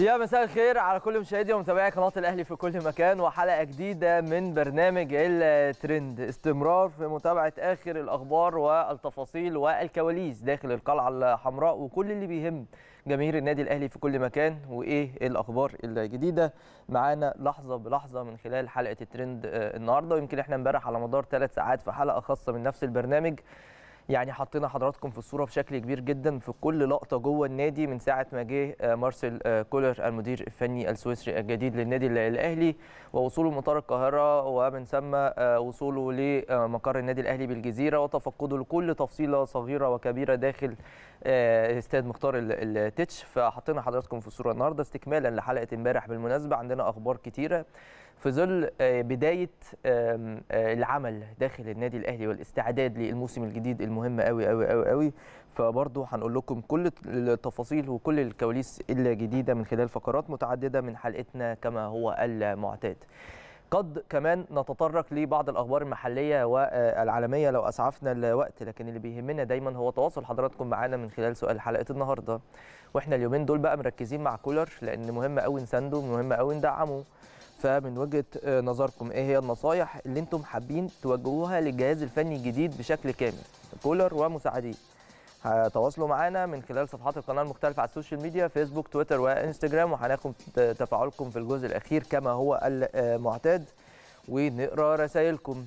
يا مساء الخير على كل مشاهدي ومتابعي قناه الاهلي في كل مكان وحلقه جديده من برنامج الترند استمرار في متابعه اخر الاخبار والتفاصيل والكواليس داخل القلعه الحمراء وكل اللي بيهم جماهير النادي الاهلي في كل مكان وايه الاخبار الجديده معانا لحظه بلحظه من خلال حلقه الترند آه، النهارده ويمكن احنا امبارح على مدار ثلاث ساعات في حلقه خاصه من نفس البرنامج يعني حطينا حضراتكم في الصوره بشكل كبير جدا في كل لقطه جوه النادي من ساعه ما جه آه، مارسيل آه، كولر المدير الفني السويسري الجديد للنادي الاهلي ووصوله لمطار القاهره ومن ثم آه، وصوله لمقر النادي الاهلي بالجزيره وتفقده لكل تفصيله صغيره وكبيره داخل استاد مختار التتش فحطينا حضراتكم في الصوره النهارده استكمالا لحلقه امبارح بالمناسبه عندنا اخبار كثيره في ظل آه، بدايه آه، العمل داخل النادي الاهلي والاستعداد للموسم الجديد المهم قوي قوي قوي قوي فبرضه هنقول لكم كل التفاصيل وكل الكواليس الجديده من خلال فقرات متعدده من حلقتنا كما هو المعتاد قد كمان نتطرق لبعض الاخبار المحليه والعالميه آه، لو اسعفنا الوقت لكن اللي بيهمنا دايما هو تواصل حضراتكم معانا من خلال سؤال حلقه النهارده واحنا اليومين دول بقى مركزين مع كولر لان مهم قوي نسنده مهم قوي ندعمه فمن وجهه آه، نظركم ايه هي النصايح اللي انتم حابين توجهوها للجهاز الفني الجديد بشكل كامل كولر ومساعديه هتواصلوا معانا من خلال صفحات القناه المختلفه على السوشيال ميديا فيسبوك تويتر وانستجرام وهناخد تفاعلكم في الجزء الاخير كما هو المعتاد ونقرا رسائلكم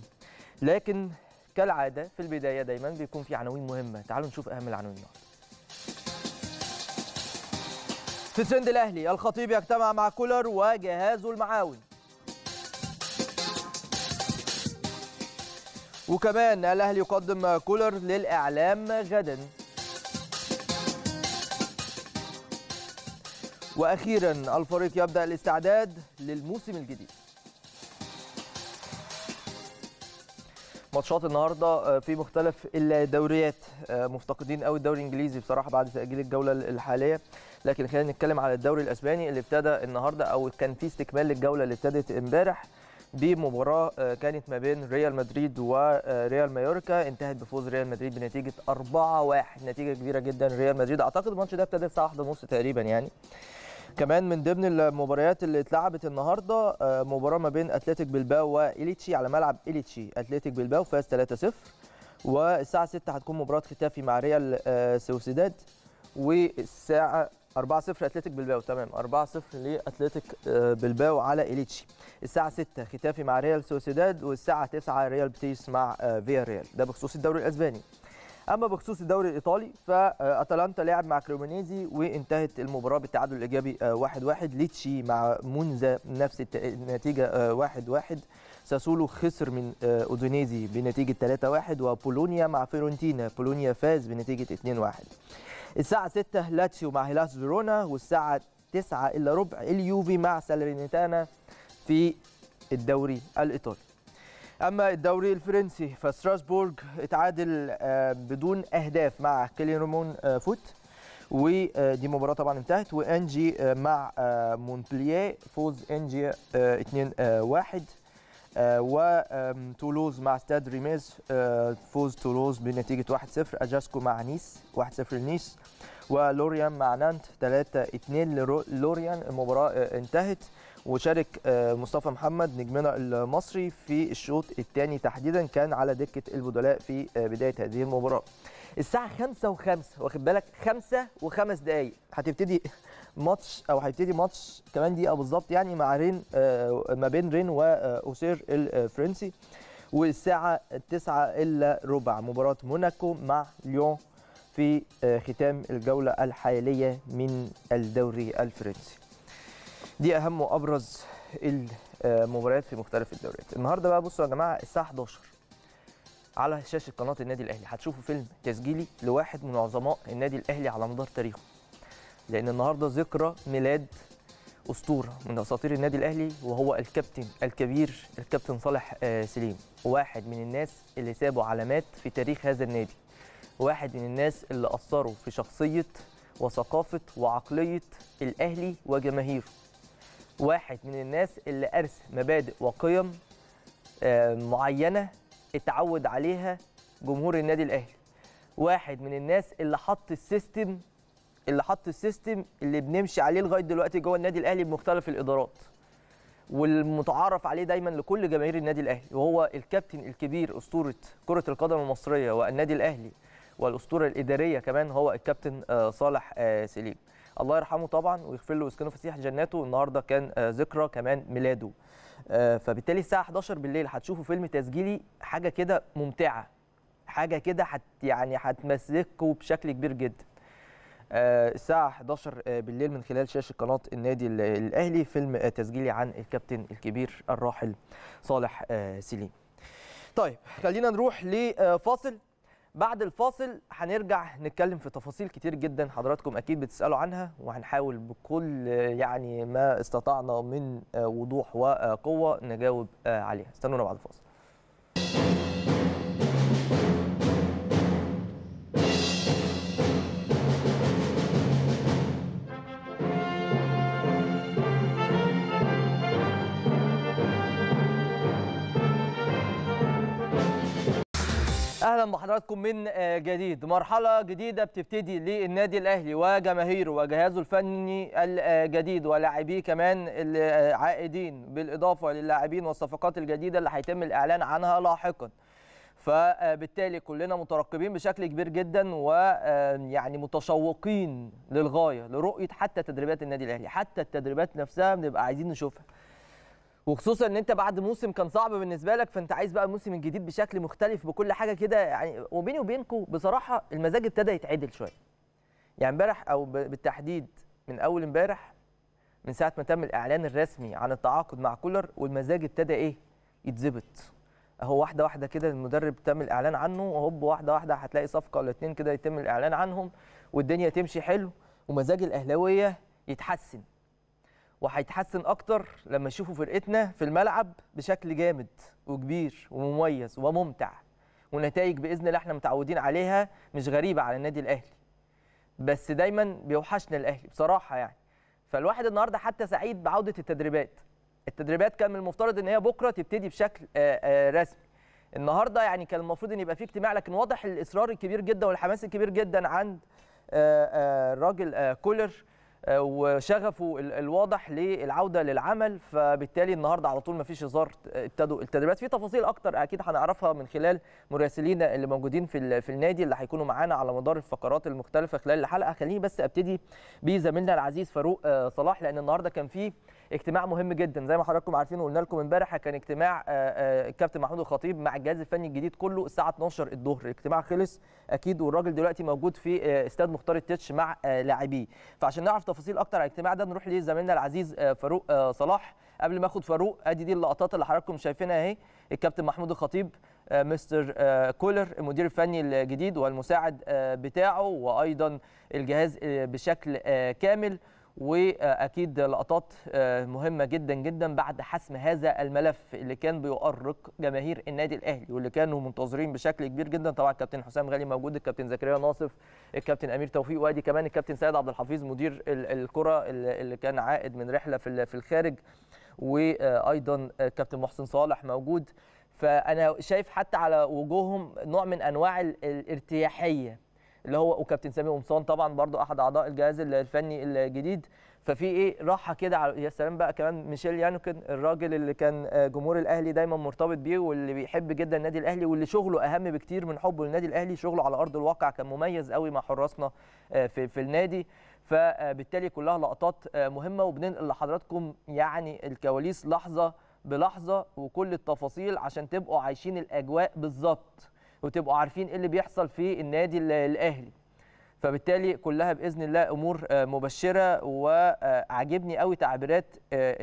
لكن كالعاده في البدايه دايما بيكون في عناوين مهمه تعالوا نشوف اهم العناوين النهارده في سند الاهلي الخطيب يجتمع مع كولر وجهازه المعاون وكمان الاهلي يقدم كولر للاعلام غدا واخيرا الفريق يبدا الاستعداد للموسم الجديد ماتشات النهارده آه، في مختلف الدوريات آه، مفتقدين قوي الدوري الانجليزي بصراحه بعد تاجيل الجوله الحاليه لكن خلينا نتكلم على الدوري الاسباني اللي ابتدى النهارده او كان في استكمال للجوله اللي ابتدت امبارح بمباراه آه، كانت ما بين ريال مدريد وريال مايوركا انتهت بفوز ريال مدريد بنتيجه 4-1 نتيجه كبيره جدا ريال مدريد اعتقد الماتش ده ابتدى الساعه 1:30 تقريبا يعني كمان من ضمن المباريات اللي اتلعبت النهارده آه، مباراه ما بين اتلتيك بلباو واليتشي على ملعب اليتشي اتلتيك بلباو فاز 3-0 والساعه 6 هتكون مباراه ختافي مع ريال آه، سوسيداد والساعه 4 0 اتلتيك بلباو تمام 4 0 لاتلتيك آه، بلباو على اليتشي الساعه 6 ختافي مع ريال سوسيداد والساعه 9 ريال بيتيس مع فيا ريال ده بخصوص الدوري الاسباني اما بخصوص الدوري الايطالي فاتلانتا لعب مع كرومينيزي وانتهت المباراه بالتعادل الايجابي 1-1 آه، ليتشي مع مونزا نفس النتيجه 1-1 آه، ساسولو خسر من آه، اودينيزي بنتيجه 3-1 وبولونيا مع فيرونتينا بولونيا فاز بنتيجه 2-1 الساعه 6 لاتسيو مع هيلاس فيرونا والساعه 9 الا ربع اليوفي مع سالرينيتانا في الدوري الايطالي أما الدوري الفرنسي فستراسبورغ اتعادل آه، بدون أهداف مع كليرمون آه، فوت ودي مباراه طبعا انتهت وانجي آه، مع مونبلييه فوز انجي 2-1 وتولوز مع ستاد ريميز فوز تولوز بنتيجه 1-0 اجاسكو مع نيس 1-0 لنيس ولوريان مع نانت 3-2 لوريان المباراه انتهت وشارك آه، مصطفى محمد نجمنا المصري في الشوط الثاني تحديدا كان على دكه البدلاء في آه، بدايه هذه المباراه. الساعه 5 و5 واخد بالك 5 و5 دقائق هتبتدي ماتش او هيبتدي ماتش كمان دقيقه بالظبط يعني مع رين آه، ما بين رين واوسير الفرنسي والساعه 9 الا ربع مباراه موناكو مع ليون في ختام الجوله الحاليه من الدوري الفرنسي دي اهم وابرز المباريات في مختلف الدوريات النهارده بقى بصوا يا جماعه الساعه 11 على شاشه قناه النادي الاهلي هتشوفوا فيلم تسجيلي لواحد من عظماء النادي الاهلي على مدار تاريخه لان النهارده ذكرى ميلاد اسطوره من اساطير النادي الاهلي وهو الكابتن الكبير الكابتن صالح آه، سليم واحد من الناس اللي سابوا علامات في تاريخ هذا النادي واحد من الناس اللي اثروا في شخصيه وثقافه وعقليه الاهلي وجماهيره واحد من الناس اللي أرسى مبادئ وقيم آه، معينة اتعود عليها جمهور النادي الأهلي واحد من الناس اللي حط السيستم اللي حط السيستم اللي بنمشي عليه لغايه دلوقتي جوه النادي الاهلي بمختلف الادارات والمتعارف عليه دايما لكل جماهير النادي الاهلي وهو الكابتن الكبير اسطوره كره القدم المصريه والنادي الاهلي والاسطوره الاداريه كمان هو الكابتن آه، صالح آه، سليم الله يرحمه طبعا ويغفر له ويسكنه فسيح جناته النهارده كان آه، ذكرى كمان ميلاده آه، فبالتالي الساعه 11 بالليل هتشوفوا فيلم تسجيلي حاجه كده ممتعه حاجه كده حت يعني هتمسككم بشكل كبير جدا آه، الساعة 11 بالليل من خلال شاشة قناة النادي الأهلي فيلم تسجيلي عن الكابتن الكبير الراحل صالح سليم طيب خلينا نروح لفاصل بعد الفاصل هنرجع نتكلم في تفاصيل كتير جدا حضراتكم اكيد بتسالوا عنها وهنحاول بكل يعني ما استطعنا من آه، وضوح وقوه نجاوب آه، عليها استنونا بعد الفاصل اهلا بحضراتكم من آه، جديد مرحله جديده بتبتدي للنادي الاهلي وجماهيره وجهازه الفني الجديد ولاعبيه كمان العائدين بالاضافه للاعبين والصفقات الجديده اللي هيتم الاعلان عنها لاحقا فبالتالي كلنا مترقبين بشكل كبير جدا ويعني آه، متشوقين للغايه لرؤيه حتى تدريبات النادي الاهلي حتى التدريبات نفسها بنبقى عايزين نشوفها وخصوصا ان انت بعد موسم كان صعب بالنسبه لك فانت عايز بقى الموسم الجديد بشكل مختلف بكل حاجه كده يعني وبيني وبينكم بصراحه المزاج ابتدى يتعدل شويه يعني امبارح او بالتحديد من اول امبارح من ساعه ما تم الاعلان الرسمي عن التعاقد مع كولر والمزاج ابتدى ايه يتظبط اهو واحده واحده كده المدرب تم الاعلان عنه وهوب واحده واحده هتلاقي صفقه ولا اتنين كده يتم الاعلان عنهم والدنيا تمشي حلو ومزاج الاهلاويه يتحسن وهيتحسن اكتر لما يشوفوا فرقتنا في الملعب بشكل جامد وكبير ومميز وممتع ونتائج باذن الله احنا متعودين عليها مش غريبه على النادي الاهلي بس دايما بيوحشنا الاهلي بصراحه يعني فالواحد النهارده حتى سعيد بعوده التدريبات التدريبات كان من المفترض ان هي بكره تبتدي بشكل آه، آه، رسمي النهارده يعني كان المفروض ان يبقى في اجتماع لكن واضح الاصرار الكبير جدا والحماس الكبير جدا عند آه، الراجل كولر آه، وشغفه الواضح للعوده للعمل فبالتالي النهارده على طول ما فيش هزار ابتدوا التدريبات في تفاصيل اكتر اكيد هنعرفها من خلال مراسلينا اللي موجودين في في النادي اللي هيكونوا معانا على مدار الفقرات المختلفه خلال الحلقه خليني بس ابتدي بزميلنا العزيز فاروق آه، صلاح لان النهارده كان في اجتماع مهم جدا زي ما حضراتكم عارفين وقلنا لكم امبارح كان اجتماع آه، آه، الكابتن محمود الخطيب مع الجهاز الفني الجديد كله الساعه 12 الظهر الاجتماع خلص اكيد والراجل دلوقتي موجود في آه، استاد مختار التتش مع لاعبيه فعشان نعرف تفاصيل اكتر عن الاجتماع ده نروح لزميلنا العزيز فاروق صلاح قبل ما اخد فاروق ادي دي اللقطات اللي حضراتكم شايفينها اهي الكابتن محمود الخطيب مستر كولر المدير الفني الجديد والمساعد بتاعه وايضا الجهاز بشكل كامل واكيد لقطات آه، مهمه جدا جدا بعد حسم هذا الملف اللي كان بيؤرق جماهير النادي الاهلي واللي كانوا منتظرين بشكل كبير جدا طبعا الكابتن حسام غالي موجود الكابتن زكريا ناصف الكابتن امير توفيق وادي كمان الكابتن سيد عبد الحفيظ مدير الكره اللي كان عائد من رحله في الخارج وايضا الكابتن آه، محسن صالح موجود فانا شايف حتى على وجوههم نوع من انواع الارتياحيه اللي هو وكابتن سامي قمصان طبعا برضو احد اعضاء الجهاز الفني الجديد ففي ايه راحه كده على يا سلام بقى كمان ميشيل يانوكن الراجل اللي كان آه، جمهور الاهلي دايما مرتبط بيه واللي بيحب جدا النادي الاهلي واللي شغله اهم بكتير من حبه للنادي الاهلي شغله على ارض الواقع كان مميز قوي مع حراسنا آه، في في النادي فبالتالي آه، كلها لقطات مهمه وبننقل لحضراتكم يعني الكواليس لحظه بلحظه وكل التفاصيل عشان تبقوا عايشين الاجواء بالظبط وتبقوا عارفين ايه اللي بيحصل في النادي الاهلي فبالتالي كلها باذن الله امور آه، مبشره وعجبني قوي تعبيرات آه،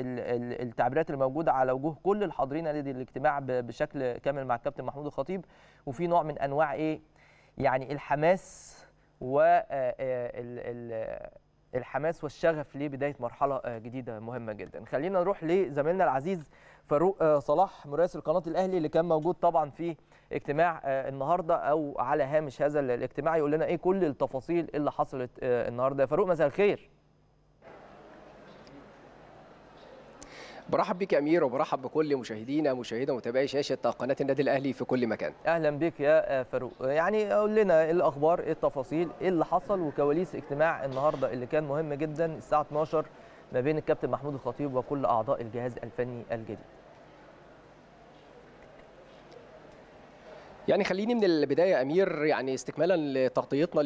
التعبيرات الموجوده على وجوه كل الحاضرين لدى الاجتماع بشكل كامل مع الكابتن محمود الخطيب وفي نوع من انواع ايه يعني الحماس و آه، الحماس والشغف لبدايه مرحله جديده مهمه جدا خلينا نروح لزميلنا العزيز فاروق صلاح مراسل قناه الاهلي اللي كان موجود طبعا في اجتماع آه، النهارده او على هامش هذا الاجتماع يقول لنا ايه كل التفاصيل اللي حصلت آه، النهارده يا فاروق مساء الخير برحب بك يا امير وبرحب بكل مشاهدينا مشاهدة متابعي شاشه قناه النادي الاهلي في كل مكان اهلا بك يا آه، فاروق يعني قول لنا إيه الاخبار ايه التفاصيل ايه اللي حصل وكواليس اجتماع النهارده اللي كان مهم جدا الساعه 12 ما بين الكابتن محمود الخطيب وكل اعضاء الجهاز الفني الجديد يعني خليني من البداية أمير يعني استكمالا لتغطيتنا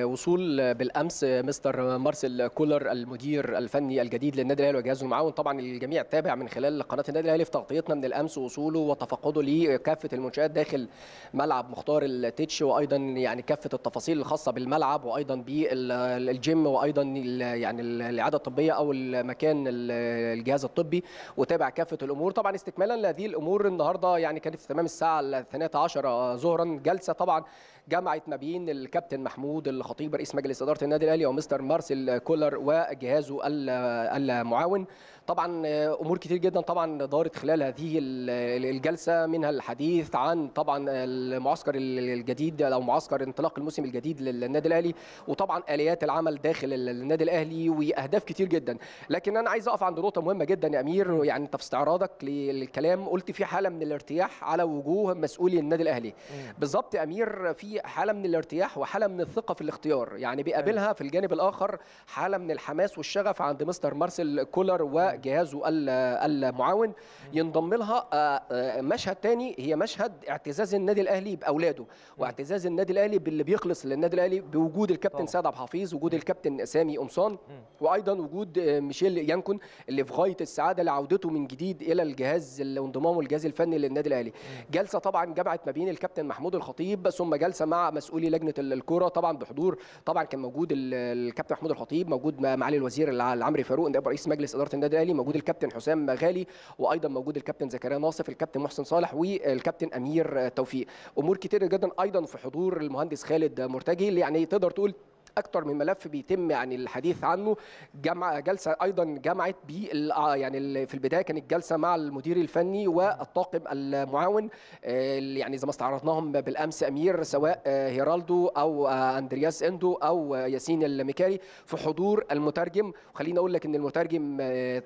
لوصول بالأمس مستر مارسيل كولر المدير الفني الجديد للنادي الأهلي وجهازه المعاون طبعا الجميع تابع من خلال قناة النادي الأهلي في تغطيتنا من الأمس وصوله وتفقده لكافة المنشآت داخل ملعب مختار التيتش وأيضا يعني كافة التفاصيل الخاصة بالملعب وأيضا بالجيم وأيضا يعني الإعادة الطبية أو المكان الجهاز الطبي وتابع كافة الأمور طبعا استكمالا لهذه الأمور النهاردة يعني كانت في تمام الساعة 12 مباشره ظهرا جلسه طبعا جمعت ما بين الكابتن محمود الخطيب رئيس مجلس اداره النادي الاهلي ومستر مارسيل كولر وجهازه المعاون طبعا آه، امور كتير جدا طبعا دارت خلال هذه الجلسه منها الحديث عن طبعا المعسكر الجديد او معسكر انطلاق الموسم الجديد للنادي الاهلي وطبعا اليات العمل داخل النادي الاهلي واهداف كتير جدا لكن انا عايز اقف عند نقطه مهمه جدا يا امير يعني انت في استعراضك للكلام قلت في حاله من الارتياح على وجوه مسؤولي النادي الاهلي بالظبط يا امير في حاله من الارتياح وحاله من الثقه في الاختيار يعني بيقابلها في الجانب الاخر حاله من الحماس والشغف عند مستر مارسيل كولر و جهازه المعاون ينضم لها آه، آه، مشهد تاني هي مشهد اعتزاز النادي الاهلي باولاده واعتزاز النادي الاهلي باللي بيخلص للنادي الاهلي بوجود الكابتن سعد عبد الحفيظ وجود الكابتن سامي قمصان وايضا وجود آه، ميشيل يانكون اللي في غايه السعاده لعودته من جديد الى الجهاز وانضمامه للجهاز الفني للنادي الاهلي جلسه طبعا جمعت ما بين الكابتن محمود الخطيب ثم جلسه مع مسؤولي لجنه الكوره طبعا بحضور طبعا كان موجود الكابتن محمود الخطيب موجود معالي الوزير العمري فاروق نائب رئيس مجلس اداره النادي غالي موجود الكابتن حسام غالي وايضا موجود الكابتن زكريا ناصف الكابتن محسن صالح والكابتن امير توفيق امور كتير جدا ايضا في حضور المهندس خالد مرتجي اللي يعني تقدر تقول اكثر من ملف بيتم يعني الحديث عنه جمع جلسه ايضا جمعت بي آه، يعني في البدايه كانت جلسه مع المدير الفني والطاقم المعاون آه، يعني زي ما استعرضناهم بالامس امير سواء آه، هيرالدو او اندرياس اندو او ياسين المكاري في حضور المترجم وخليني اقول لك ان المترجم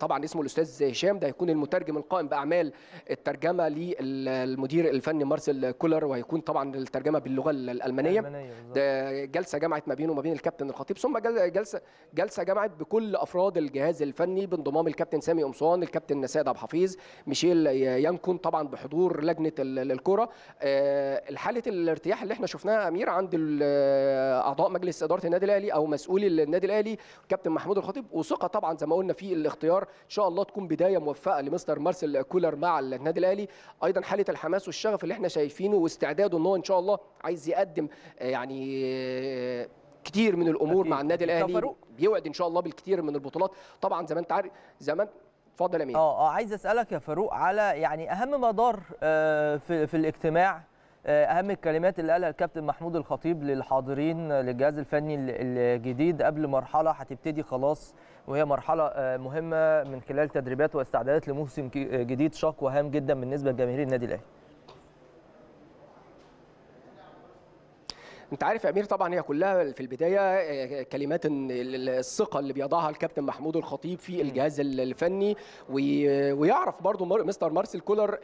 طبعا اسمه الاستاذ هشام ده هيكون المترجم القائم باعمال الترجمه للمدير الفني مارسيل كولر وهيكون طبعا الترجمه باللغه الالمانيه ده جلسه جمعت ما بينه وما بين الكابتن الخطيب ثم جلسه جلسه جمعت بكل افراد الجهاز الفني بانضمام الكابتن سامي قمصان الكابتن نساد عبد الحفيظ ميشيل يانكون طبعا بحضور لجنه الكره آه، الحاله الارتياح اللي احنا شفناها امير عند اعضاء مجلس اداره النادي الاهلي او مسؤولي النادي الاهلي كابتن محمود الخطيب وثقه طبعا زي ما قلنا في الاختيار ان شاء الله تكون بدايه موفقه لمستر مارسيل كولر مع النادي الاهلي ايضا حاله الحماس والشغف اللي احنا شايفينه واستعداده ان هو ان شاء الله عايز يقدم آه، يعني آه، كتير من الامور مع النادي الاهلي بيوعد ان شاء الله بالكتير من البطولات طبعا زي ما انت عارف زي ما اتفضل يا امين اه اه عايز اسالك يا فاروق على يعني اهم مدار آه، في في الاجتماع آه، اهم الكلمات اللي قالها الكابتن محمود الخطيب للحاضرين للجهاز الفني الجديد قبل مرحله هتبتدي خلاص وهي مرحله آه، مهمه من خلال تدريبات واستعدادات لموسم جديد شاق وهام جدا بالنسبه لجماهير النادي الاهلي انت عارف يا امير طبعا هي كلها في البدايه آه، كلمات الثقه اللي بيضعها الكابتن محمود الخطيب في الجهاز الفني ويعرف برضو مستر مارسيل كولر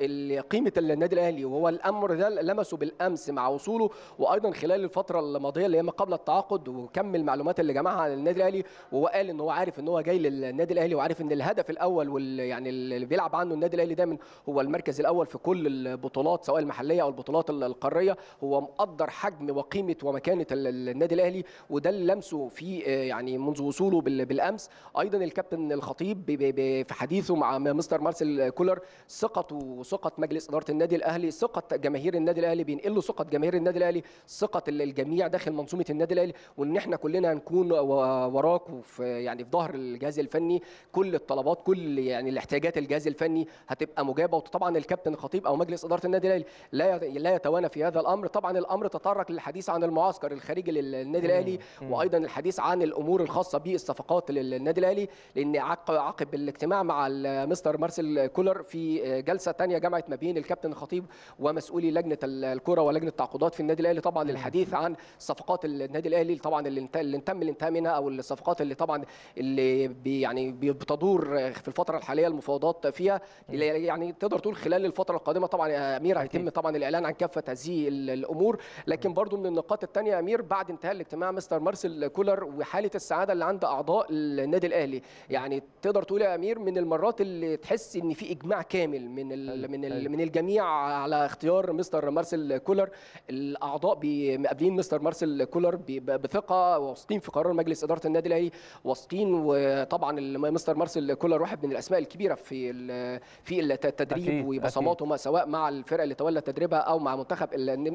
قيمه النادي الاهلي وهو الامر ده لمسه بالامس مع وصوله وايضا خلال الفتره الماضيه اللي هي ما قبل التعاقد وكم المعلومات اللي جمعها عن النادي الاهلي وهو قال ان هو عارف ان هو جاي للنادي الاهلي وعارف ان الهدف الاول وال يعني اللي بيلعب عنه النادي الاهلي دايما هو المركز الاول في كل البطولات سواء المحليه او البطولات القاريه هو مقدر حجم وقيمه مكانه ومكانه النادي الاهلي وده اللي لمسه في آه، يعني منذ وصوله بالامس ايضا الكابتن الخطيب في حديثه مع مستر مارسيل كولر ثقته وثقه مجلس اداره النادي الاهلي ثقه جماهير النادي الاهلي بينقلوا ثقه جماهير النادي الاهلي ثقه الجميع داخل منظومه النادي الاهلي وان احنا كلنا هنكون وراك وفي يعني في ظهر الجهاز الفني كل الطلبات كل يعني الاحتياجات الجهاز الفني هتبقى مجابه وطبعا الكابتن الخطيب او مجلس اداره النادي الاهلي لا لا يتوانى في هذا الامر طبعا الامر تطرق للحديث عن عن المعسكر الخارجي للنادي الاهلي وايضا الحديث عن الامور الخاصه بالصفقات للنادي الاهلي لان عقب الاجتماع مع مستر مارسيل كولر في جلسه ثانيه جمعت ما بين الكابتن الخطيب ومسؤولي لجنه الكره ولجنه التعاقدات في النادي الاهلي طبعا للحديث عن صفقات النادي الاهلي طبعا اللي اللي تم الانتهاء منها او الصفقات اللي طبعا اللي بي يعني بتدور في الفتره الحاليه المفاوضات فيها يعني تقدر تقول خلال الفتره القادمه طبعا يا امير هيتم طبعا الاعلان عن كافه هذه الامور لكن برضو من النقاط النقاط الثانيه يا امير بعد انتهاء الاجتماع مستر مارسيل كولر وحاله السعاده اللي عند اعضاء النادي الاهلي يعني تقدر تقول يا امير من المرات اللي تحس ان في اجماع كامل من الـ من الـ من الجميع على اختيار مستر مارسيل كولر الاعضاء مقابلين مستر مارسيل كولر بثقه واثقين في قرار مجلس اداره النادي الاهلي واثقين وطبعا مستر مارسيل كولر واحد من الاسماء الكبيره في في التدريب وبصماته سواء مع الفرقه اللي تولى تدريبها او مع منتخب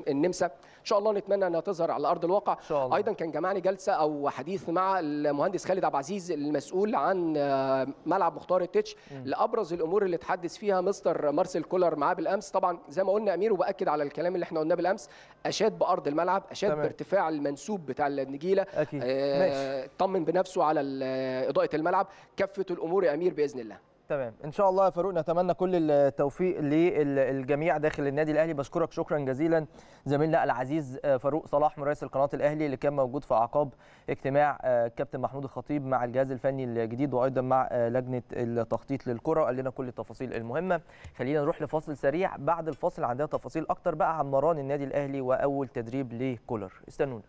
النمسا ان شاء الله نتمنى ان هتظهر على ارض الواقع إن شاء الله. ايضا كان جمعني جلسه او حديث مع المهندس خالد عبد العزيز المسؤول عن آه، ملعب مختار التتش لابرز الامور اللي اتحدث فيها مستر مارسيل كولر معاه بالامس طبعا زي ما قلنا امير وباكد على الكلام اللي احنا قلناه بالامس اشاد بارض الملعب اشاد تمام. بارتفاع المنسوب بتاع النجيله اكيد آه ماشي طمن بنفسه على آه، اضاءه الملعب كافه الامور يا امير باذن الله تمام ان شاء الله يا فاروق نتمنى كل التوفيق للجميع داخل النادي الاهلي بشكرك شكرا جزيلا زميلنا العزيز آه، فاروق صلاح مرئيس القناة الاهلي اللي كان موجود في اعقاب اجتماع آه، كابتن محمود الخطيب مع الجهاز الفني الجديد وايضا مع آه، لجنه التخطيط للكره وقال لنا كل التفاصيل المهمه خلينا نروح لفاصل سريع بعد الفاصل عندنا تفاصيل اكتر بقى عن مران النادي الاهلي واول تدريب لكولر استنونا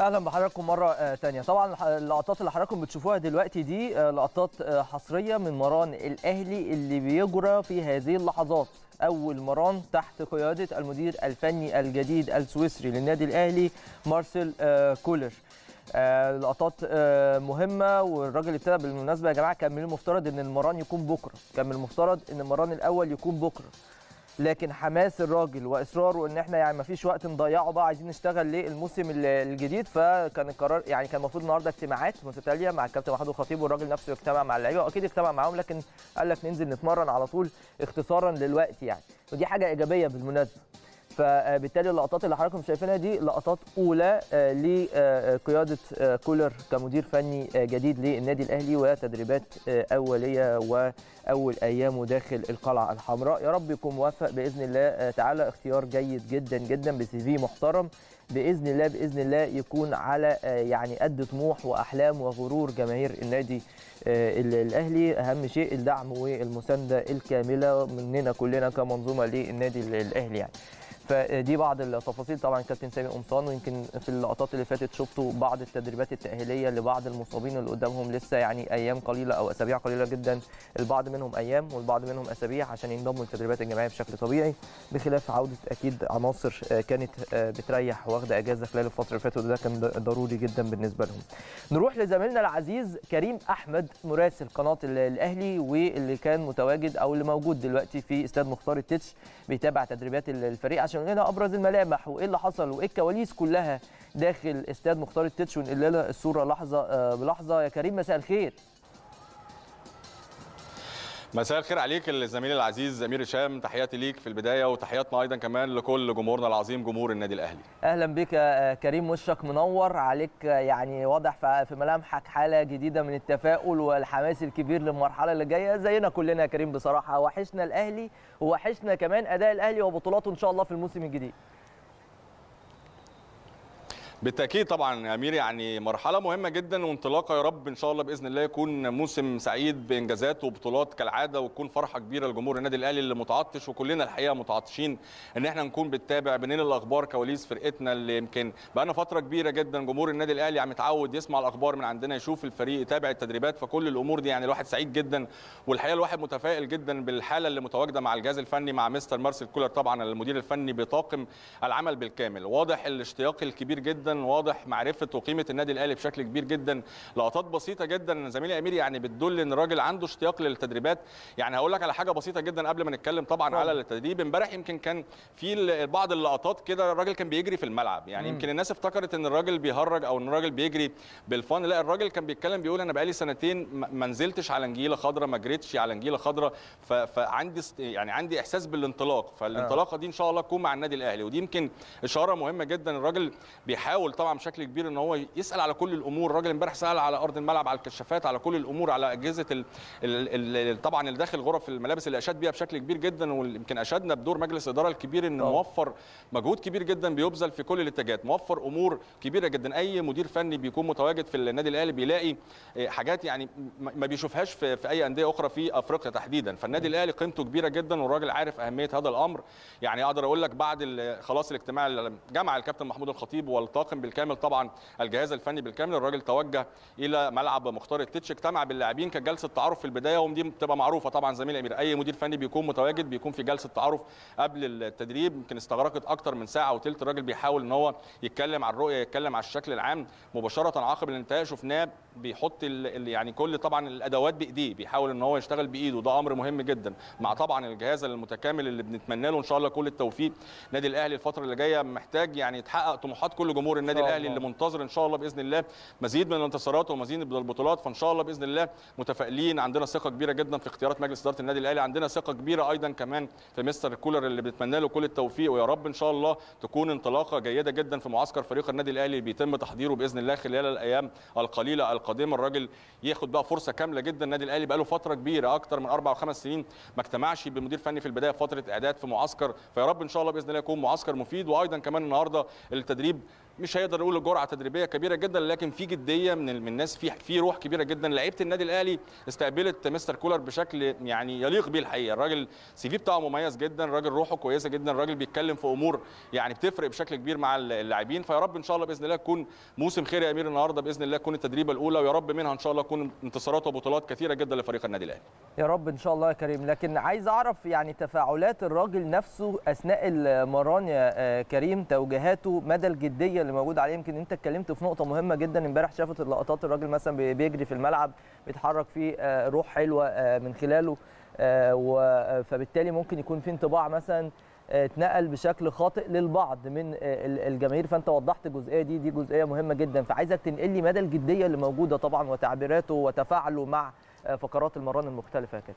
اهلا بحضراتكم مره ثانيه آه، طبعا اللقطات اللي حضراتكم بتشوفوها دلوقتي دي آه، لقطات آه، حصريه من مران الاهلي اللي بيجرى في هذه اللحظات اول مران تحت قياده المدير الفني الجديد السويسري للنادي الاهلي مارسيل كولر لقطات مهمه والراجل ابتدى بالمناسبه يا جماعه كان من المفترض ان المران يكون بكره كان من المفترض ان المران الاول يكون بكره لكن حماس الراجل واصراره ان احنا يعني ما فيش وقت نضيعه بقى عايزين نشتغل للموسم الجديد فكان القرار يعني كان المفروض النهارده اجتماعات متتاليه مع الكابتن محمود الخطيب والراجل نفسه اجتمع مع اللعيبه واكيد اجتمع معاهم لكن قال لك ننزل نتمرن على طول اختصارا للوقت يعني ودي حاجه ايجابيه بالمناسبه فبالتالي اللقطات اللي حضراتكم شايفينها دي لقطات اولى آه، لقياده آه، كولر كمدير فني آه، جديد للنادي الاهلي وتدريبات اوليه واول ايامه داخل القلعه الحمراء يا رب يكون موفق باذن الله تعالى اختيار جيد جدا جدا بسي في محترم باذن الله باذن الله يكون على يعني قد طموح واحلام وغرور جماهير النادي الاهلي اهم شيء الدعم والمسانده الكامله مننا كلنا كمنظومه للنادي الاهلي يعني فدي بعض التفاصيل طبعا كابتن سامي قمصان ويمكن في اللقطات اللي فاتت شفتوا بعض التدريبات التاهيليه لبعض المصابين اللي قدامهم لسه يعني ايام قليله او اسابيع قليله جدا البعض منهم ايام والبعض منهم اسابيع عشان ينضموا للتدريبات الجماعيه بشكل طبيعي بخلاف عوده اكيد عناصر آه، كانت آه، بتريح واخده اجازه خلال الفتره اللي فاتت وده كان ضروري جدا بالنسبه لهم. نروح لزميلنا العزيز كريم احمد مراسل قناه الاهلي واللي كان متواجد او اللي موجود دلوقتي في استاد مختار التتش بيتابع تدريبات الفريق عشان هنا ابرز الملامح وايه اللي حصل وايه الكواليس كلها داخل استاد مختار التتش ونقل لنا الصوره لحظه آه، بلحظه يا كريم مساء الخير مساء الخير عليك الزميل العزيز امير هشام تحياتي ليك في البدايه وتحياتنا ايضا كمان لكل جمهورنا العظيم جمهور النادي الاهلي اهلا بك كريم وشك منور عليك يعني واضح في ملامحك حاله جديده من التفاؤل والحماس الكبير للمرحله اللي جايه زينا كلنا يا كريم بصراحه وحشنا الاهلي ووحشنا كمان اداء الاهلي وبطولاته ان شاء الله في الموسم الجديد بالتاكيد طبعا يا امير يعني مرحله مهمه جدا وانطلاقه يا رب ان شاء الله باذن الله يكون موسم سعيد بانجازات وبطولات كالعاده وتكون فرحه كبيره لجمهور النادي الاهلي اللي متعطش وكلنا الحقيقه متعطشين ان احنا نكون بنتابع بنين الاخبار كواليس فرقتنا اللي يمكن بقى لنا فتره كبيره جدا جمهور النادي الاهلي عم يتعود يسمع الاخبار من عندنا يشوف الفريق يتابع التدريبات فكل الامور دي يعني الواحد سعيد جدا والحقيقه الواحد متفائل جدا بالحاله اللي متواجده مع الجهاز الفني مع مستر مارسيل كولر طبعا المدير الفني بطاقم العمل بالكامل واضح الاشتياق الكبير جدا جدا واضح معرفه وقيمه النادي الاهلي بشكل كبير جدا لقطات بسيطه جدا زميلي امير يعني بتدل ان الراجل عنده اشتياق للتدريبات يعني هقول لك على حاجه بسيطه جدا قبل ما نتكلم طبعا على التدريب امبارح يمكن كان في بعض اللقطات كده الراجل كان بيجري في الملعب يعني مم. يمكن الناس افتكرت ان الراجل بيهرج او ان الراجل بيجري بالفن لا الراجل كان بيتكلم بيقول انا بقالي سنتين ما نزلتش على نجيله خضراء ما جريتش على نجيله خضراء فعندي يعني عندي احساس بالانطلاق فالانطلاقه آه. دي ان شاء الله تكون مع النادي الاهلي ودي يمكن اشاره مهمه جدا الراجل بيحاول حاول طبعا بشكل كبير ان هو يسال على كل الامور الراجل امبارح سال على ارض الملعب على الكشافات على كل الامور على اجهزه الـ الـ الـ طبعا اللي داخل غرف الملابس اللي اشاد بيها بشكل كبير جدا ويمكن اشادنا بدور مجلس الاداره الكبير ان موفر مجهود كبير جدا بيبذل في كل الاتجاهات موفر امور كبيره جدا اي مدير فني بيكون متواجد في النادي الاهلي بيلاقي آه، حاجات يعني ما بيشوفهاش في, في اي انديه اخرى في افريقيا تحديدا فالنادي الاهلي قيمته كبيره جدا والراجل عارف اهميه هذا الامر يعني اقدر اقول لك بعد خلاص الاجتماع جمع الكابتن محمود الخطيب والطاقم الطاقم بالكامل طبعا الجهاز الفني بالكامل الراجل توجه الى ملعب مختار التتش اجتمع باللاعبين كانت جلسه تعارف في البدايه ودي بتبقى معروفه طبعا زميل امير اي مدير فني بيكون متواجد بيكون في جلسه تعارف قبل التدريب يمكن استغرقت اكتر من ساعه وثلث الراجل بيحاول ان هو يتكلم عن الرؤيه يتكلم على الشكل العام مباشره عقب الانتهاء شفناه بيحط يعني كل طبعا الادوات بايديه بيحاول ان هو يشتغل بايده ده امر مهم جدا مع طبعا الجهاز المتكامل اللي بنتمنى له ان شاء الله كل التوفيق نادي الاهلي الفتره اللي جايه محتاج يعني تحقق طموحات كل جمهور النادي الاهلي اللي منتظر ان شاء الله باذن الله مزيد من الانتصارات ومزيد من البطولات فان شاء الله باذن الله متفائلين عندنا ثقه كبيره جدا في اختيارات مجلس اداره النادي الاهلي عندنا ثقه كبيره ايضا كمان في مستر كولر اللي بنتمنى له كل التوفيق ويا رب ان شاء الله تكون انطلاقه جيده جدا في معسكر فريق النادي الاهلي بيتم تحضيره باذن الله خلال الايام القليله القادمه الراجل ياخد بقى فرصه كامله جدا النادي الاهلي بقى له فتره كبيره اكتر من اربع وخمس سنين ما اجتمعش بمدير فني في البدايه فتره اعداد في معسكر فيا رب ان شاء الله باذن الله يكون معسكر مفيد وايضا كمان النهارده التدريب مش هيقدر يقول جرعه تدريبيه كبيره جدا لكن في جديه من الناس في في روح كبيره جدا لعيبه النادي الاهلي استقبلت مستر كولر بشكل يعني يليق بيه الحقيقه الراجل سي في بتاعه مميز جدا الراجل روحه كويسه جدا الراجل بيتكلم في امور يعني بتفرق بشكل كبير مع اللاعبين فيا رب ان شاء الله باذن الله تكون موسم خير يا امير النهارده باذن الله تكون التدريبه الاولى ويا رب منها ان شاء الله تكون انتصارات وبطولات كثيره جدا لفريق النادي الاهلي يا رب ان شاء الله يا كريم لكن عايز اعرف يعني تفاعلات الراجل نفسه اثناء المران يا آه، كريم توجيهاته مدى الجديه اللي موجود عليه يمكن انت اتكلمت في نقطه مهمه جدا امبارح شافت اللقطات الراجل مثلا بيجري في الملعب بيتحرك فيه آه، روح حلوه آه، من خلاله آه، فبالتالي ممكن يكون في انطباع مثلا اتنقل بشكل خاطئ للبعض من الجماهير فانت وضحت الجزئيه دي دي جزئيه مهمه جدا فعايزك تنقل لي مدى الجديه اللي موجوده طبعا وتعبيراته وتفاعله مع فقرات المران المختلفه يا كريم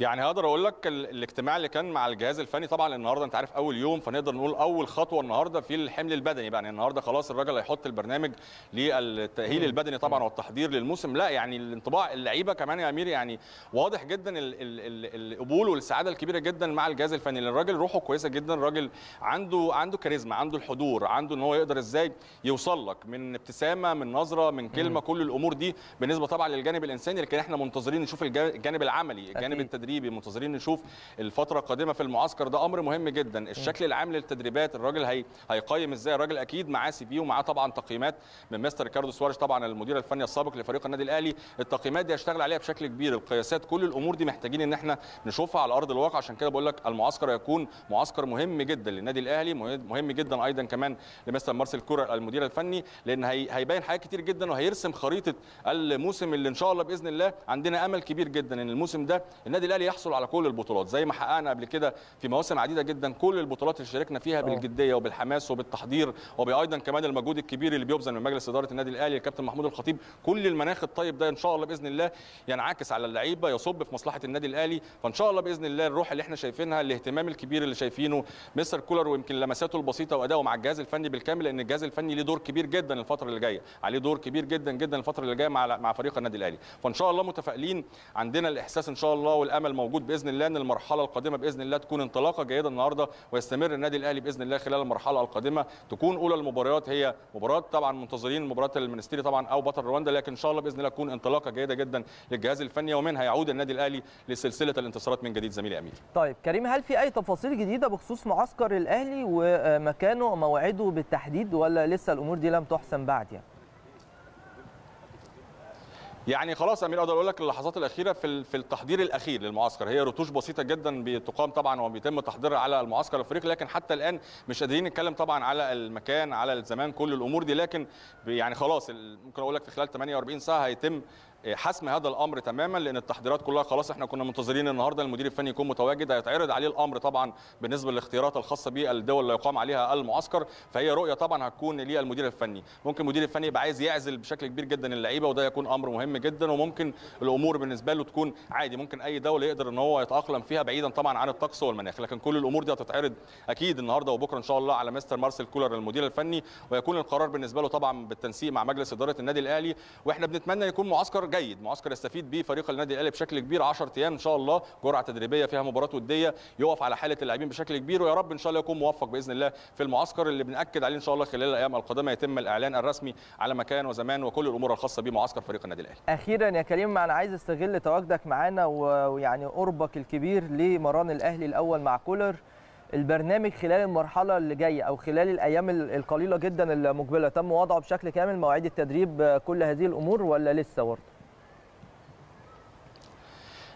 يعني هقدر اقول لك الاجتماع اللي كان مع الجهاز الفني طبعا النهارده انت عارف اول يوم فنقدر نقول اول خطوه النهارده في الحمل البدني بقى يعني النهارده خلاص الراجل هيحط البرنامج للتاهيل البدني طبعا والتحضير للموسم لا يعني الانطباع اللعيبه كمان يا امير يعني واضح جدا القبول والسعاده الكبيره جدا مع الجهاز الفني لان الراجل روحه كويسه جدا الراجل عنده عنده كاريزما عنده الحضور عنده ان هو يقدر ازاي يوصل لك من ابتسامه من نظره من كلمه كل الامور دي بالنسبه طبعا للجانب الانساني لكن احنا منتظرين نشوف الجانب العملي الجانب التدريبي التدريبي منتظرين نشوف الفتره القادمه في المعسكر ده امر مهم جدا الشكل العام للتدريبات الراجل هي... هيقيم ازاي الراجل اكيد معاه سي في ومعاه طبعا تقييمات من مستر ريكاردو سواريز طبعا المدير الفني السابق لفريق النادي الاهلي التقييمات دي هيشتغل عليها بشكل كبير القياسات كل الامور دي محتاجين ان احنا نشوفها على ارض الواقع عشان كده بقول لك المعسكر هيكون معسكر مهم جدا للنادي الاهلي مهم جدا ايضا كمان لمستر مارسيل كوره المدير الفني لان هيبين حاجات كتير جدا وهيرسم خريطه الموسم اللي ان شاء الله باذن الله عندنا امل كبير جدا ان الموسم ده النادي الاهلي بالتالي يحصل على كل البطولات زي ما حققنا قبل كده في مواسم عديده جدا كل البطولات اللي شاركنا فيها آه. بالجديه وبالحماس وبالتحضير وبايضا كمان المجهود الكبير اللي بيبذل من مجلس اداره النادي الاهلي الكابتن محمود الخطيب كل المناخ الطيب ده ان شاء الله باذن الله ينعكس على اللعيبه يصب في مصلحه النادي الاهلي فان شاء الله باذن الله الروح اللي احنا شايفينها الاهتمام الكبير اللي شايفينه مستر كولر ويمكن لمساته البسيطه وادائه مع الجهاز الفني بالكامل لان الجهاز الفني ليه دور كبير جدا الفتره اللي جايه عليه دور كبير جدا جدا الفتره اللي جايه مع مع فريق النادي الاهلي فان شاء الله متفائلين عندنا الاحساس ان شاء الله والامل الامل موجود باذن الله ان المرحله القادمه باذن الله تكون انطلاقه جيده النهارده ويستمر النادي الاهلي باذن الله خلال المرحله القادمه تكون اولى المباريات هي مباراه طبعا منتظرين مباراه المنستيري طبعا او بطل رواندا لكن ان شاء الله باذن الله تكون انطلاقه جيده جدا للجهاز الفني ومنها يعود النادي الاهلي لسلسله الانتصارات من جديد زميلي امير. طيب كريم هل في اي تفاصيل جديده بخصوص معسكر الاهلي ومكانه وموعده بالتحديد ولا لسه الامور دي لم تحسم بعد يعني؟ يعني خلاص امير اقدر اقول لك اللحظات الاخيره في في التحضير الاخير للمعسكر هي رتوش بسيطه جدا بتقام طبعا وبيتم تحضيرها على المعسكر الافريقي لكن حتى الان مش قادرين نتكلم طبعا على المكان على الزمان كل الامور دي لكن يعني خلاص ممكن اقول لك في خلال 48 ساعه هيتم حسم هذا الامر تماما لان التحضيرات كلها خلاص احنا كنا منتظرين النهارده المدير الفني يكون متواجد هيتعرض عليه الامر طبعا بالنسبه للاختيارات الخاصه بالدول اللي يقام عليها المعسكر فهي رؤيه طبعا هتكون للمدير الفني ممكن المدير الفني يبقى عايز يعزل بشكل كبير جدا اللعيبه وده يكون امر مهم جدا وممكن الامور بالنسبه له تكون عادي ممكن اي دوله يقدر ان هو يتاقلم فيها بعيدا طبعا عن الطقس والمناخ لكن كل الامور دي هتتعرض اكيد النهارده وبكره ان شاء الله على مستر مارسيل كولر المدير الفني ويكون القرار بالنسبه له طبعا بالتنسيق مع مجلس اداره النادي الاهلي واحنا بنتمنى يكون معسكر جيد معسكر يستفيد به فريق النادي الاهلي بشكل كبير 10 ايام ان شاء الله جرعه تدريبيه فيها مباراه وديه يقف على حاله اللاعبين بشكل كبير ويا رب ان شاء الله يكون موفق باذن الله في المعسكر اللي بناكد عليه ان شاء الله خلال الايام القادمه يتم الاعلان الرسمي على مكان وزمان وكل الامور الخاصه بمعسكر فريق النادي الاهلي اخيرا يا كريم انا عايز استغل تواجدك معانا ويعني قربك الكبير لمران الاهلي الاول مع كولر البرنامج خلال المرحله اللي جايه او خلال الايام القليله جدا المقبله تم وضعه بشكل كامل مواعيد التدريب آه، كل هذه الامور ولا لسه برضه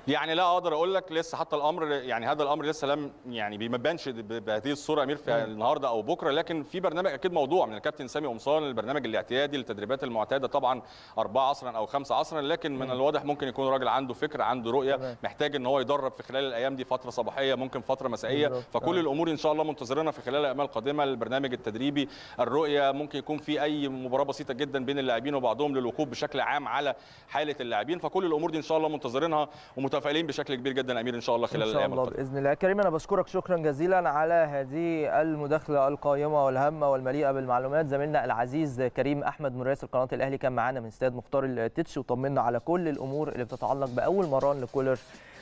يعني لا اقدر اقول لك لسه حتى الامر يعني هذا الامر لسه لم يعني ما بانش بهذه الصوره امير في النهارده او بكره لكن في برنامج اكيد موضوع من الكابتن سامي قمصان البرنامج الاعتيادي للتدريبات المعتاده طبعا أربعة عصرا او خمسة عصرا لكن من الواضح ممكن يكون راجل عنده فكر عنده رؤيه محتاج ان هو يدرب في خلال الايام دي فتره صباحيه ممكن فتره مسائيه فكل الامور ان شاء الله منتظرنا في خلال الايام القادمه البرنامج التدريبي الرؤيه ممكن يكون في اي مباراه بسيطه جدا بين اللاعبين وبعضهم للوقوف بشكل عام على حاله اللاعبين فكل الامور دي ان شاء الله منتظرينها متفائلين بشكل كبير جدا امير ان شاء الله خلال إن شاء الله باذن الله كريم انا بشكرك شكرا جزيلا على هذه المداخله القائمه والهامه والمليئه بالمعلومات زميلنا العزيز كريم احمد مراسل قناه الاهلي كان معانا من استاد مختار التتش وطمنا على كل الامور اللي بتتعلق باول مران لكولر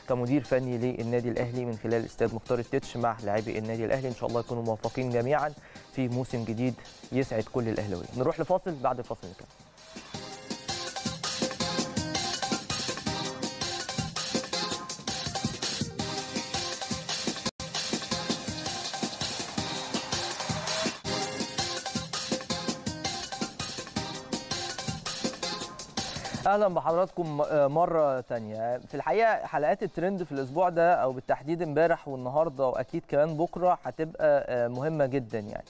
كمدير فني للنادي الاهلي من خلال استاد مختار التتش مع لاعبي النادي الاهلي ان شاء الله يكونوا موفقين جميعا في موسم جديد يسعد كل الاهلاويه نروح لفاصل بعد الفاصل نكمل اهلا بحضراتكم آه، مره تانية في الحقيقه حلقات الترند في الاسبوع ده او بالتحديد امبارح والنهارده واكيد كمان بكره هتبقى آه، مهمه جدا يعني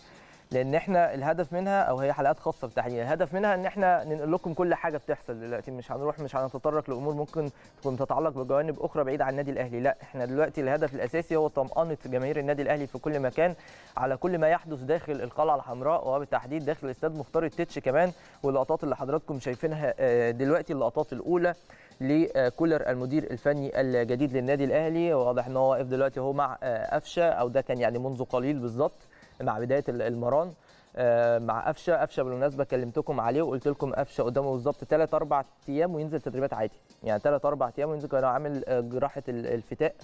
لان احنا الهدف منها او هي حلقات خاصه بالتحديد يعني الهدف منها ان احنا ننقل لكم كل حاجه بتحصل دلوقتي مش هنروح مش هنتطرق لامور ممكن تكون تتعلق بجوانب اخرى بعيد عن النادي الاهلي لا احنا دلوقتي الهدف الاساسي هو طمانه جماهير النادي الاهلي في كل مكان على كل ما يحدث داخل القلعه الحمراء وبالتحديد داخل استاد مختار التتش كمان واللقطات اللي حضراتكم شايفينها آه، دلوقتي اللقطات الاولى لكولر المدير الفني الجديد للنادي الاهلي واضح ان هو واقف دلوقتي هو مع آه، قفشه او ده كان يعني منذ قليل بالظبط مع بدايه المران آه، مع قفشه قفشه بالمناسبه كلمتكم عليه وقلت لكم قفشه قدامه بالظبط 3 4 ايام وينزل تدريبات عادي يعني 3 4 ايام وينزل كان عامل آه، جراحه الفتاء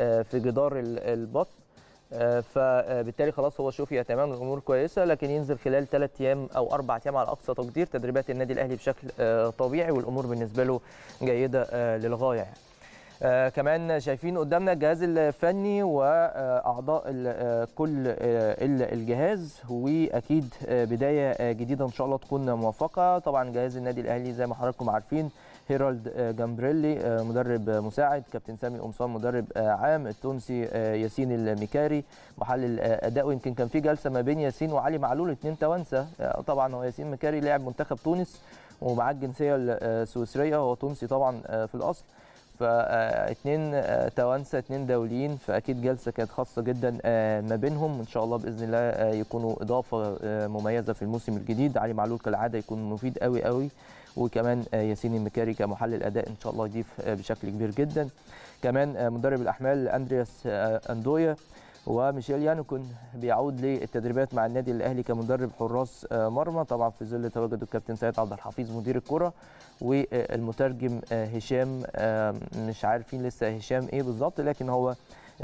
آه، في جدار البطن فبالتالي خلاص هو شوفي تمام الامور كويسه لكن ينزل خلال ثلاث ايام او اربع ايام على اقصى تقدير تدريبات النادي الاهلي بشكل طبيعي والامور بالنسبه له جيده للغايه يعني. آه، كمان شايفين قدامنا الجهاز الفني واعضاء آه، كل آه، الجهاز واكيد بدايه جديده ان شاء الله تكون موفقه طبعا جهاز النادي الاهلي زي ما حضراتكم عارفين هيرالد جامبريلي مدرب مساعد كابتن سامي قمصان مدرب عام التونسي ياسين المكاري محلل اداء ويمكن كان في جلسه ما بين ياسين وعلي معلول اثنين توانسه طبعا هو ياسين مكاري لاعب منتخب تونس ومعاه الجنسيه السويسريه هو تونسي طبعا في الاصل فاثنين آه، توانسه اثنين دوليين فاكيد جلسه كانت خاصه جدا آه، ما بينهم وان شاء الله باذن الله آه، يكونوا اضافه مميزه في الموسم الجديد علي معلول كالعاده يكون مفيد قوي قوي وكمان ياسين المكاري كمحلل اداء ان شاء الله يضيف بشكل كبير جدا كمان مدرب الاحمال اندرياس اندويا وميشيل يانوكن بيعود للتدريبات مع النادي الاهلي كمدرب حراس آه، مرمى طبعا في ظل تواجد الكابتن سيد عبد الحفيظ مدير الكره والمترجم آه، هشام آه، مش عارفين لسه هشام ايه بالظبط لكن هو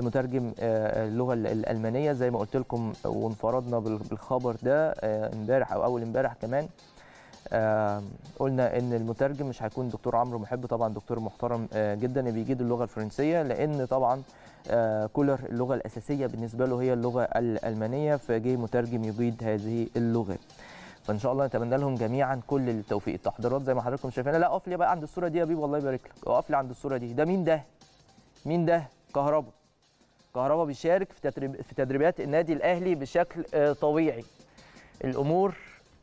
مترجم اللغه الالمانيه زي ما قلت لكم وانفردنا بالخبر ده امبارح او اول امبارح كمان قلنا ان المترجم مش هيكون دكتور عمرو محب طبعا دكتور محترم جدا بيجيد اللغه الفرنسيه لان طبعا آه، كولر اللغه الاساسيه بالنسبه له هي اللغه الالمانيه فجه مترجم يجيد هذه اللغه فان شاء الله نتمنى لهم جميعا كل التوفيق التحضيرات زي ما حضراتكم شايفين لا اقف لي بقى عند الصوره دي يا بيب والله يبارك لك اقف لي عند الصوره دي ده مين ده مين ده كهربا كهربا بيشارك في تدريب في تدريبات النادي الاهلي بشكل آه، طبيعي الامور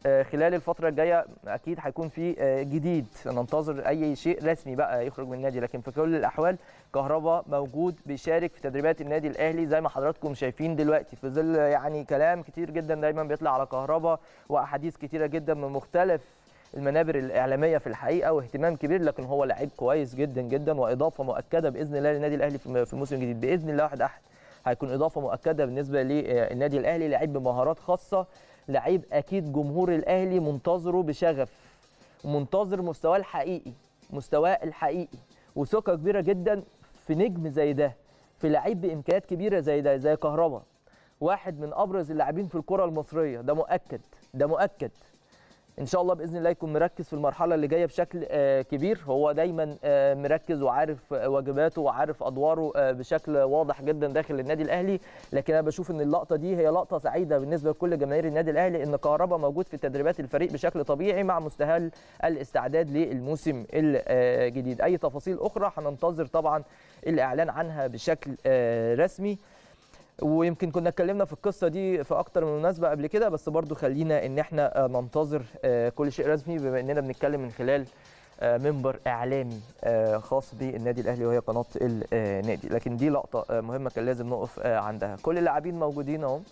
آه، خلال الفتره الجايه اكيد هيكون في آه، جديد ننتظر اي شيء رسمي بقى يخرج من النادي لكن في كل الاحوال كهربا موجود بيشارك في تدريبات النادي الاهلي زي ما حضراتكم شايفين دلوقتي في ظل يعني كلام كتير جدا دايما بيطلع على كهربا واحاديث كتيره جدا من مختلف المنابر الاعلاميه في الحقيقه واهتمام كبير لكن هو لعيب كويس جدا جدا واضافه مؤكده باذن الله للنادي الاهلي في الموسم الجديد باذن الله واحد احد هيكون اضافه مؤكده بالنسبه للنادي الاهلي لعيب بمهارات خاصه لعيب اكيد جمهور الاهلي منتظره بشغف منتظر مستواه الحقيقي مستواه الحقيقي وثقه كبيره جدا في نجم زي ده في لعيب بامكانيات كبيره زي ده زي كهربا واحد من ابرز اللاعبين في الكره المصريه ده مؤكد ده مؤكد ان شاء الله باذن الله يكون مركز في المرحله اللي جايه بشكل آه، كبير هو دايما آه، مركز وعارف آه، واجباته وعارف ادواره بشكل واضح جدا داخل النادي الاهلي لكن انا بشوف ان اللقطه دي هي لقطه سعيده بالنسبه لكل جماهير النادي الاهلي ان كهربا موجود في تدريبات الفريق بشكل طبيعي مع مستهل الاستعداد للموسم الجديد اي تفاصيل اخرى هننتظر طبعا الاعلان عنها بشكل رسمي ويمكن كنا اتكلمنا في القصه دي في اكتر من مناسبه قبل كده بس برضو خلينا ان احنا آه، ننتظر آه، كل شيء رسمي بما اننا بنتكلم من خلال آه، منبر اعلامي خاص بالنادي الاهلي وهي قناه النادي لكن دي لقطه مهمه كان لازم نقف عندها كل اللاعبين موجودين اهم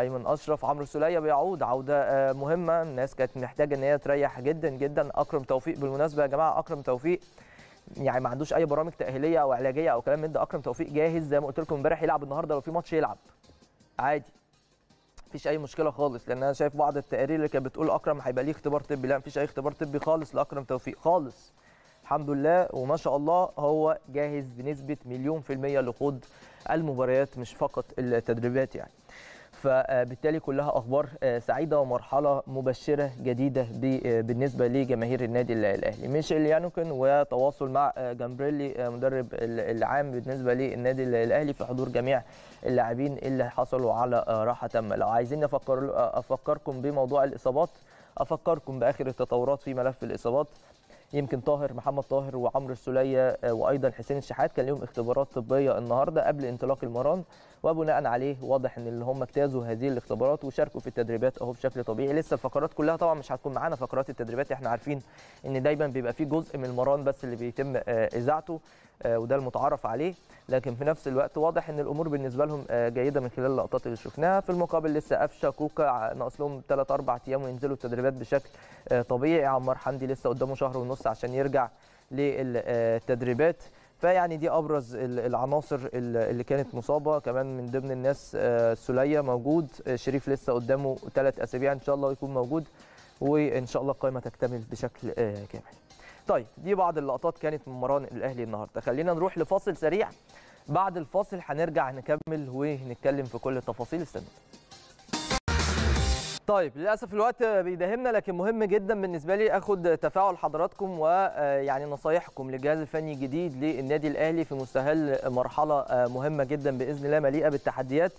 ايمن اشرف عمرو سليه بيعود عوده مهمه الناس كانت محتاجه ان هي تريح جدا جدا اكرم توفيق بالمناسبه يا جماعه اكرم توفيق يعني ما عندوش اي برامج تاهيليه او علاجيه او كلام من ده اكرم توفيق جاهز زي ما قلت لكم امبارح يلعب النهارده لو في ماتش يلعب عادي مفيش اي مشكله خالص لان انا شايف بعض التقارير اللي كانت بتقول اكرم هيبقى ليه اختبار طبي لا مفيش اي اختبار طبي خالص لاكرم توفيق خالص الحمد لله وما شاء الله هو جاهز بنسبه مليون في الميه لخوض المباريات مش فقط التدريبات يعني فبالتالي كلها اخبار آه، سعيده ومرحله مبشره جديده آه، بالنسبه لجماهير النادي الاهلي ميشيل يانوكن وتواصل مع آه، جامبريلي مدرب العام بالنسبه للنادي الاهلي في حضور جميع اللاعبين اللي حصلوا على راحه تامه لو عايزين افكر افكركم بموضوع الاصابات افكركم باخر التطورات في ملف الاصابات يمكن طاهر محمد طاهر وعمرو السلية آه، وايضا حسين الشحات كان لهم اختبارات طبيه النهارده قبل انطلاق المران وبناء عليه واضح ان اللي هم اجتازوا هذه الاختبارات وشاركوا في التدريبات اهو بشكل طبيعي لسه الفقرات كلها طبعا مش هتكون معانا فقرات التدريبات احنا عارفين ان دايما بيبقى في جزء من المران بس اللي بيتم آه، اذاعته آه، وده المتعارف عليه لكن في نفس الوقت واضح ان الامور بالنسبه لهم آه، جيده من خلال اللقطات اللي شفناها في المقابل لسه قفشه كوكا ناقص لهم 3 4 ايام وينزلوا التدريبات بشكل آه، طبيعي عمار حمدي لسه قدامه شهر ونص عشان يرجع للتدريبات آه، فيعني دي ابرز العناصر اللي كانت مصابه كمان من ضمن الناس سلية موجود شريف لسه قدامه ثلاث اسابيع ان شاء الله يكون موجود وان شاء الله القائمه تكتمل بشكل كامل طيب دي بعض اللقطات كانت من مران الاهلي النهارده خلينا نروح لفاصل سريع بعد الفاصل هنرجع نكمل ونتكلم في كل التفاصيل السنه طيب للاسف الوقت بيداهمنا لكن مهم جدا بالنسبه لي اخد تفاعل حضراتكم ويعني آه، نصايحكم للجهاز الفني الجديد للنادي الاهلي في مستهل مرحله آه، مهمه جدا باذن الله مليئه بالتحديات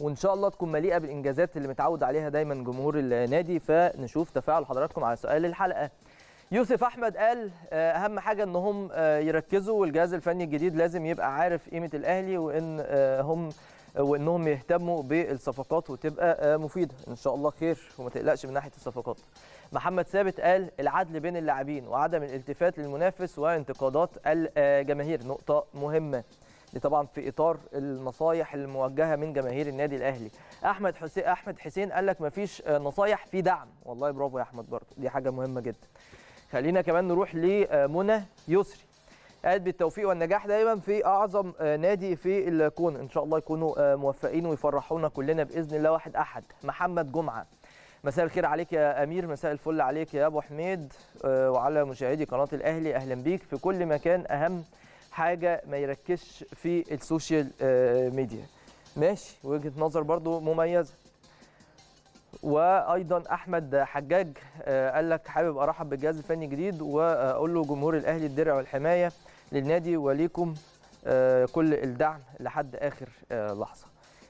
وان شاء الله تكون مليئه بالانجازات اللي متعود عليها دايما جمهور النادي فنشوف تفاعل حضراتكم على سؤال الحلقه يوسف احمد قال آه، اهم حاجه ان هم آه، يركزوا والجهاز الفني الجديد لازم يبقى عارف قيمه الاهلي وان آه، هم وانهم يهتموا بالصفقات وتبقى مفيده ان شاء الله خير وما تقلقش من ناحيه الصفقات محمد ثابت قال العدل بين اللاعبين وعدم الالتفات للمنافس وانتقادات الجماهير نقطه مهمه دي طبعا في اطار النصايح الموجهه من جماهير النادي الاهلي احمد حسين احمد حسين قال لك مفيش نصايح في دعم والله برافو يا احمد برضه دي حاجه مهمه جدا خلينا كمان نروح لمنى آه، يسري قاعد بالتوفيق والنجاح دايما في اعظم آه، نادي في الكون ان شاء الله يكونوا آه، موفقين ويفرحونا كلنا باذن الله واحد احد محمد جمعه مساء الخير عليك يا امير مساء الفل عليك يا ابو حميد وعلى مشاهدي قناه الاهلي اهلا بيك في كل مكان اهم حاجه ما يركزش في السوشيال ميديا ماشي وجهه نظر برضو مميزه وايضا احمد حجاج آه، قال لك حابب ارحب بالجهاز الفني الجديد واقول له جمهور الاهلي الدرع والحمايه للنادي وليكم آه، كل الدعم لحد اخر آه، لحظه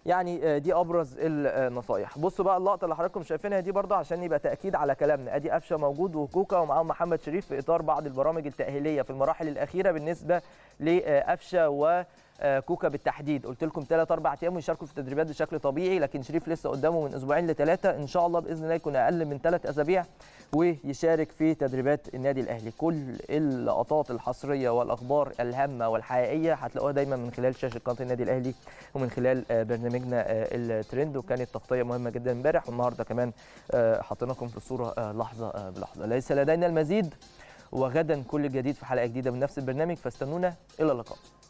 يعني دي ابرز النصايح بصوا بقى اللقطه اللي حضراتكم شايفينها دي برضه عشان يبقى تاكيد على كلامنا ادي قفشه موجود وكوكا ومعاهم محمد شريف في اطار بعض البرامج التاهيليه في المراحل الاخيره بالنسبه لقفشه و آه، كوكا بالتحديد قلت لكم ثلاث اربع ايام ويشاركوا في التدريبات بشكل طبيعي لكن شريف لسه قدامه من اسبوعين لثلاثه ان شاء الله باذن الله يكون اقل من ثلاث اسابيع ويشارك في تدريبات النادي الاهلي كل اللقطات الحصريه والاخبار الهامه والحقيقيه هتلاقوها دايما من خلال شاشه قناه النادي الاهلي ومن خلال آه، برنامجنا آه، الترند وكانت تغطيه مهمه جدا امبارح والنهارده كمان حطيناكم في الصوره لحظه بلحظه ليس لدينا المزيد وغدا كل جديد في حلقه جديده من نفس البرنامج فاستنونا الى اللقاء